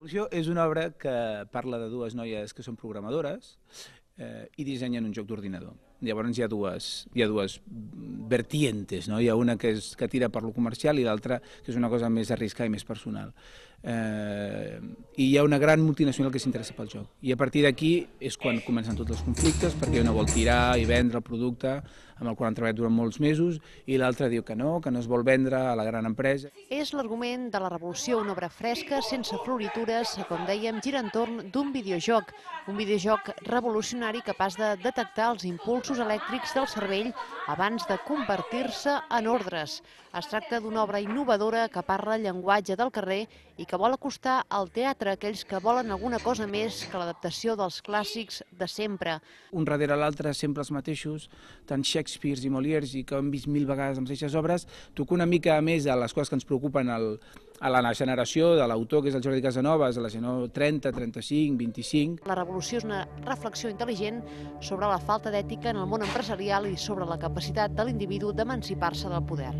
Revolució és una obra que parla de dues noies que són programadores eh, i dissenyen un joc d'ordinador. Llavors hi ha dues, hi ha dues vertientes, no? hi ha una que, és, que tira per lo comercial i l'altra que és una cosa més arriscada i més personal. Eh, I hi ha una gran multinacional que s'interessa pel joc. I a partir d'aquí és quan comencen tots els conflictes, perquè una vol tirar i vendre el producte amb el qual han treballat durant molts mesos i l'altra diu que no, que no es vol vendre a la gran empresa. És l'argument de la revolució, una obra fresca, sense floritures, com dèiem, gira entorn d'un videojoc, un videojoc revolucionari capaç de detectar els impulsos impulsos elèctrics del cervell abans de convertir-se en ordres. Es tracta d'una obra innovadora que parla el llenguatge del carrer i que vol acostar al teatre aquells que volen alguna cosa més que l'adaptació dels clàssics de sempre. Un darrere l'altre sempre els mateixos, tant Shakespeare i Molières i que hem vist mil vegades amb aquestes obres, toca una mica més a les coses que ens preocupen el, a la generació de l'autor, que és el Jordi Casanovas, a la generació 30, 35, 25. La revolució és una reflexió intel·ligent sobre la falta d'ètica en el món empresarial i sobre la capacitat de l'individu d'emancipar-se del poder.